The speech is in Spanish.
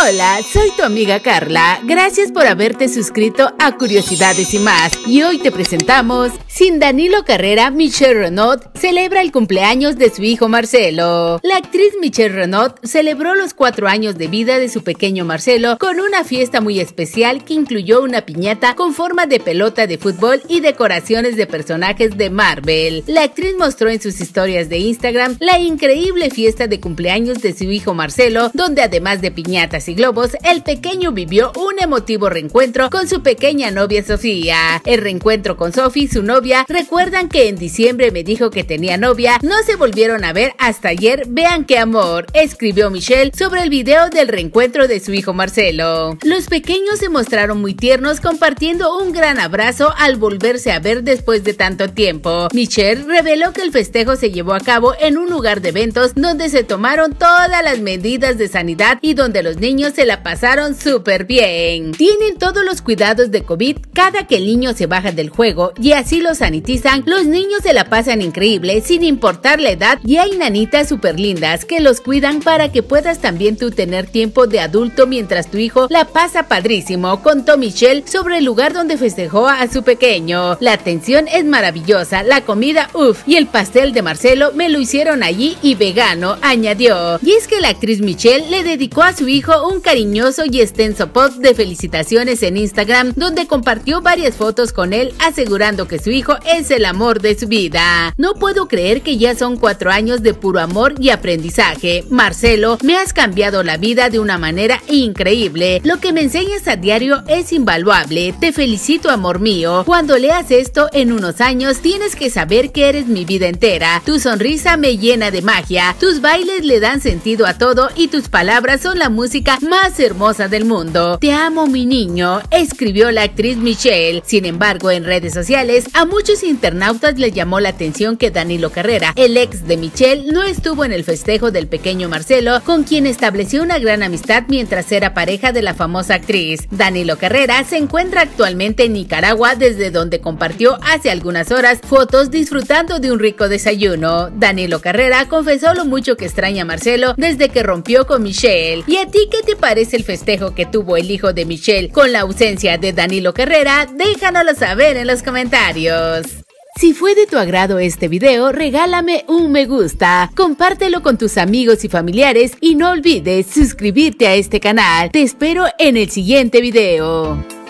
Hola, soy tu amiga Carla. Gracias por haberte suscrito a Curiosidades y más. Y hoy te presentamos, sin Danilo Carrera, Michelle Renaud celebra el cumpleaños de su hijo Marcelo. La actriz Michelle Renaud celebró los cuatro años de vida de su pequeño Marcelo con una fiesta muy especial que incluyó una piñata con forma de pelota de fútbol y decoraciones de personajes de Marvel. La actriz mostró en sus historias de Instagram la increíble fiesta de cumpleaños de su hijo Marcelo, donde además de piñatas y Globos, el pequeño vivió un emotivo reencuentro con su pequeña novia Sofía. El reencuentro con y su novia, recuerdan que en diciembre me dijo que tenía novia, no se volvieron a ver hasta ayer, vean qué amor, escribió Michelle sobre el video del reencuentro de su hijo Marcelo. Los pequeños se mostraron muy tiernos compartiendo un gran abrazo al volverse a ver después de tanto tiempo. Michelle reveló que el festejo se llevó a cabo en un lugar de eventos donde se tomaron todas las medidas de sanidad y donde los niños se la pasaron súper bien. Tienen todos los cuidados de COVID cada que el niño se baja del juego y así lo sanitizan. Los niños se la pasan increíble sin importar la edad y hay nanitas súper lindas que los cuidan para que puedas también tú tener tiempo de adulto mientras tu hijo la pasa padrísimo. Contó Michelle sobre el lugar donde festejó a su pequeño. La atención es maravillosa, la comida uff y el pastel de Marcelo me lo hicieron allí y vegano, añadió. Y es que la actriz Michelle le dedicó a su hijo un cariñoso y extenso post de felicitaciones en Instagram, donde compartió varias fotos con él asegurando que su hijo es el amor de su vida. No puedo creer que ya son cuatro años de puro amor y aprendizaje. Marcelo, me has cambiado la vida de una manera increíble. Lo que me enseñas a diario es invaluable. Te felicito, amor mío. Cuando leas esto en unos años, tienes que saber que eres mi vida entera. Tu sonrisa me llena de magia. Tus bailes le dan sentido a todo y tus palabras son la música más hermosa del mundo. Te amo mi niño, escribió la actriz Michelle. Sin embargo, en redes sociales a muchos internautas les llamó la atención que Danilo Carrera, el ex de Michelle, no estuvo en el festejo del pequeño Marcelo, con quien estableció una gran amistad mientras era pareja de la famosa actriz. Danilo Carrera se encuentra actualmente en Nicaragua desde donde compartió hace algunas horas fotos disfrutando de un rico desayuno. Danilo Carrera confesó lo mucho que extraña a Marcelo desde que rompió con Michelle. ¿Y a ti que ¿Qué te parece el festejo que tuvo el hijo de Michelle con la ausencia de Danilo Carrera? Déjanoslo saber en los comentarios. Si fue de tu agrado este video, regálame un me gusta, compártelo con tus amigos y familiares y no olvides suscribirte a este canal. Te espero en el siguiente video.